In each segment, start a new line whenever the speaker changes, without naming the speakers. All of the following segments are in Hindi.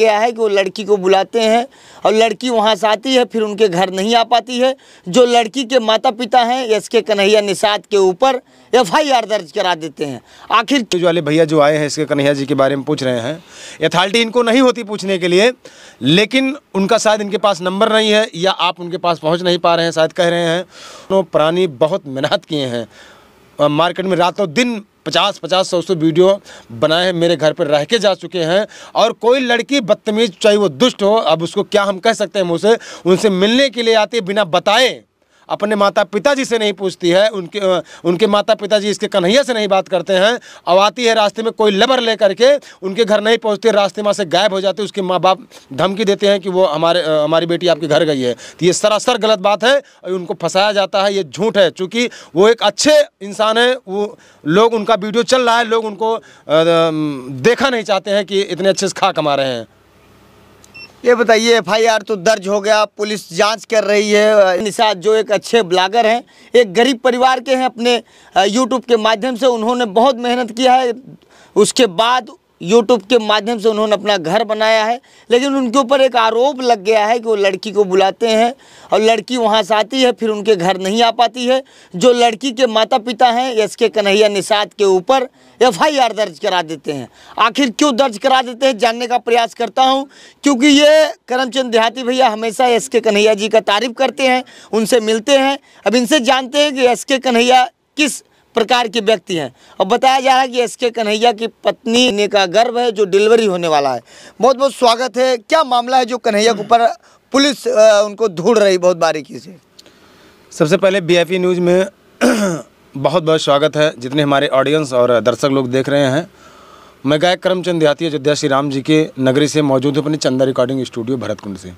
गया है कि वो लड़की को बुलाते हैं और लड़की वहाँ से आती है फिर उनके घर नहीं आ पाती है जो लड़की के माता पिता हैं एस के कन्हैया निषाद के ऊपर एफ आई आर दर्ज करा
देते हैं आखिर जो वाले भैया जो आए हैं के कन्हैया जी के बारे में पूछ रहे हैं अथॉरिटी इनको नहीं होती पूछने के लिए लेकिन उनका शायद इनके पास नंबर नहीं है या आप उनके पास पहुँच नहीं पा रहे हैं शायद कह रहे हैं तो प्राणी बहुत मेहनत किए हैं मार्केट में रातों दिन पचास पचास सौ सौ वीडियो बनाए हैं मेरे घर पर रह के जा चुके हैं और कोई लड़की बदतमीज चाहे वो दुष्ट हो अब उसको क्या हम कह सकते हैं मुझसे उनसे मिलने के लिए आती बिना बताएं अपने माता पिताजी से नहीं पूछती है उनके उनके माता पिताजी इसके कन्हैया से नहीं बात करते हैं अब आती है रास्ते में कोई लेबर ले करके उनके घर नहीं पहुँचती रास्ते में से गायब हो जाती उसके माँ बाप धमकी देते हैं कि वो हमारे हमारी बेटी आपके घर गई है तो ये सरासर गलत बात है और उनको फंसाया जाता है ये झूठ है चूँकि वो एक अच्छे इंसान है वो लोग उनका वीडियो चल रहा है लोग उनको देखा नहीं चाहते हैं कि इतने अच्छे से खा कमा रहे हैं
ये बताइए एफआईआर तो दर्ज हो गया पुलिस जांच कर रही है निशाद जो एक अच्छे ब्लॉगर हैं एक गरीब परिवार के हैं अपने यूट्यूब के माध्यम से उन्होंने बहुत मेहनत किया है उसके बाद यूट्यूब के माध्यम से उन्होंने अपना घर बनाया है लेकिन उनके ऊपर एक आरोप लग गया है कि वो लड़की को बुलाते हैं और लड़की वहाँ से आती है फिर उनके घर नहीं आ पाती है जो लड़की के माता पिता हैं एस के कन्हैया निषाद के ऊपर एफआईआर दर्ज करा देते हैं आखिर क्यों दर्ज करा देते हैं जानने का प्रयास करता हूँ क्योंकि ये करमचंद देहाती भैया हमेशा एस के कन्हैया जी का तारीफ करते हैं उनसे मिलते हैं अब इनसे जानते हैं कि एस के कन्हैया किस प्रकार के व्यक्ति हैं और बताया जा रहा है कि एस के कन्हैया की पत्नी ने का गर्भ है जो डिलीवरी होने वाला है बहुत बहुत स्वागत है क्या मामला है जो कन्हैया के ऊपर पुलिस उनको ढूंढ रही बहुत बारीकी से
सबसे पहले बी न्यूज़ e में बहुत बहुत स्वागत है जितने हमारे ऑडियंस और दर्शक लोग देख रहे हैं मैं गायक करमचंद देहाती अयोध्या श्री राम जी के नगरी से मौजूद हूँ अपने चंदा रिकॉर्डिंग स्टूडियो भरत कुंड से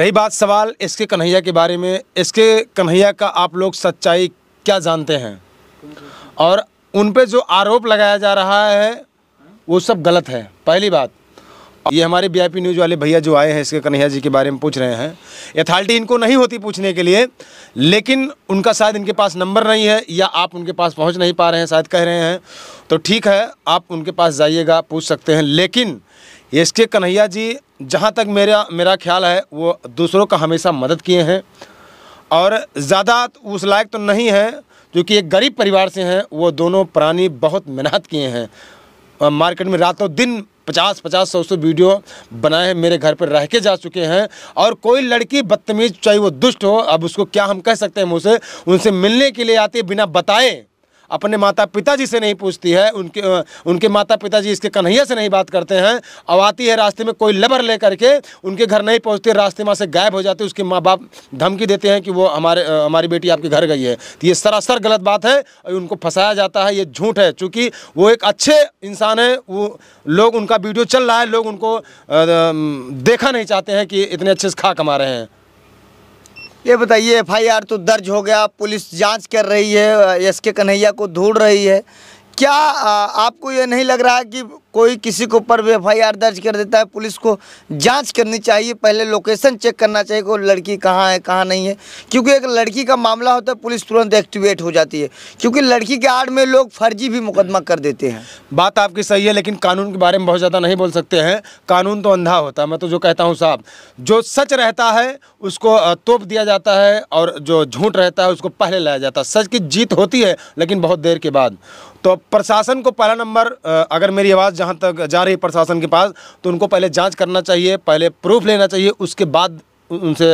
रही बात सवाल इसके कन्हैया के बारे में इसके कन्हैया का आप लोग सच्चाई क्या जानते हैं और उन पे जो आरोप लगाया जा रहा है वो सब गलत है पहली बात ये हमारे बी न्यूज़ वाले भैया जो आए हैं इसके कन्हैया जी के बारे में पूछ रहे हैं अथॉरिटी इनको नहीं होती पूछने के लिए लेकिन उनका शायद इनके पास नंबर नहीं है या आप उनके पास पहुंच नहीं पा रहे हैं शायद कह रहे हैं तो ठीक है आप उनके पास जाइएगा पूछ सकते हैं लेकिन इसके कन्हैया जी जहाँ तक मेरा मेरा ख्याल है वो दूसरों का हमेशा मदद किए हैं और ज़्यादा उस लायक तो नहीं है जो कि एक गरीब परिवार से हैं वो दोनों प्राणी बहुत मेहनत किए हैं मार्केट में रातों दिन पचास पचास सौ सौ वीडियो बनाए हैं मेरे घर पर रह के जा चुके हैं और कोई लड़की बदतमीज चाहे वो दुष्ट हो अब उसको क्या हम कह सकते हैं मुझसे उनसे मिलने के लिए आते बिना बताए अपने माता पिताजी से नहीं पूछती है उनके उनके माता पिताजी इसके कन्हैया से नहीं बात करते हैं अब आती है रास्ते में कोई लेबर ले करके उनके घर नहीं पहुँचते रास्ते में से गायब हो जाते उसके माँ बाप धमकी देते हैं कि वो हमारे हमारी बेटी आपके घर गई है तो ये सरासर गलत बात है और उनको फंसाया जाता है ये झूठ है चूँकि वो एक अच्छे इंसान है वो लोग उनका वीडियो चल रहा है लोग उनको देखा नहीं चाहते हैं कि इतने अच्छे से खा कमा रहे हैं ये बताइए
एफआईआर तो दर्ज हो गया पुलिस जांच कर रही है एसके कन्हैया को ढूंढ रही है क्या आपको ये नहीं लग रहा है कि कोई किसी के ऊपर भी एफ दर्ज कर देता है पुलिस को जांच करनी चाहिए पहले लोकेशन चेक करना चाहिए कि लड़की कहाँ है कहाँ नहीं है क्योंकि एक लड़की का मामला होता है पुलिस तुरंत एक्टिवेट हो जाती है क्योंकि लड़की के आड़ में लोग फर्जी
भी मुकदमा कर देते हैं बात आपकी सही है लेकिन कानून के बारे में बहुत ज़्यादा नहीं बोल सकते हैं कानून तो अंधा होता है मैं तो जो कहता हूँ साहब जो सच रहता है उसको तोप दिया जाता है और जो झूठ रहता है उसको पहले लाया जाता है सच की जीत होती है लेकिन बहुत देर के बाद तो प्रशासन को पहला नंबर अगर मेरी आवाज़ जहाँ तक जा रही है प्रशासन के पास तो उनको पहले जांच करना चाहिए पहले प्रूफ लेना चाहिए उसके बाद उनसे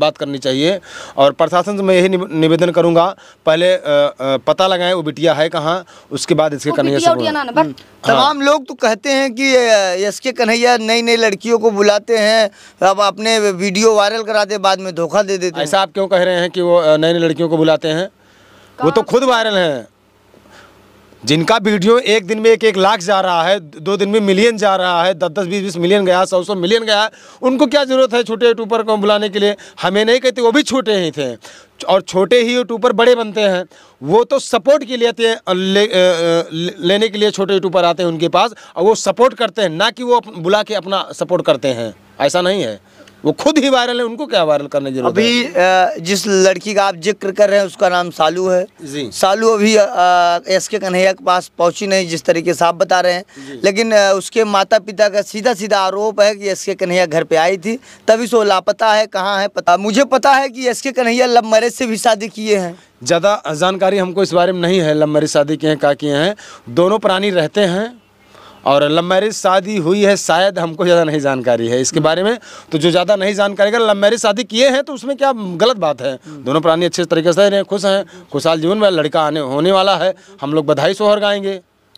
बात करनी चाहिए और प्रशासन से मैं यही निवेदन करूंगा पहले पता लगाएं वो बिटिया है कहाँ उसके बाद इसके कन्हैया हम्म। हाँ।
तमाम लोग तो कहते हैं कि एस के कन्हैया नई नई लड़कियों को बुलाते हैं अब अपने वीडियो वायरल कराते बाद में धोखा दे देते ऐसा आप क्यों कह
रहे हैं कि वो नई नई लड़कियों को बुलाते हैं वो तो खुद वायरल हैं जिनका वीडियो एक दिन में एक एक लाख जा रहा है दो दिन में मिलियन जा रहा है दस दस बीस बीस मिलियन गया सौ सौ मिलियन गया उनको क्या ज़रूरत है छोटे यूट्यूबर को बुलाने के लिए हमें नहीं कहते वो भी छोटे ही थे और छोटे ही यूट्यूबर बड़े बनते हैं वो तो सपोर्ट के लिए आते हैं ले, लेने के लिए छोटे यूट्यूबर आते हैं उनके पास और वो सपोर्ट करते हैं ना कि वो बुला के अपना सपोर्ट करते हैं ऐसा नहीं है वो खुद ही वायरल है उनको क्या वायरल करने जरूरत अभी जिस
लड़की का आप जिक्र कर रहे हैं उसका नाम सालू है जी सालू अभी एस के कन्हैया के पास पहुंची नहीं जिस तरीके से आप बता रहे हैं लेकिन उसके माता पिता का सीधा सीधा आरोप है कि एस के कन्हैया घर पे आई थी तभी से वो लापता है कहाँ है पता मुझे पता है कि एस के कन्हैया लव मैरिज से भी शादी किए हैं
ज़्यादा जानकारी हमको इस बारे में नहीं है लव मैरिज शादी किए हैं क्या किए हैं दोनों प्राणी रहते हैं और लव मैरिज शादी हुई है शायद हमको ज़्यादा नहीं जानकारी है इसके बारे में तो जो ज़्यादा नहीं जानकारी अगर लव मैरिज शादी किए हैं तो उसमें क्या गलत बात है दोनों प्राणी अच्छे तरीके से रहे खुश हैं खुशहाल जीवन में लड़का आने होने वाला है हम लोग बधाई सोहर गाएंगे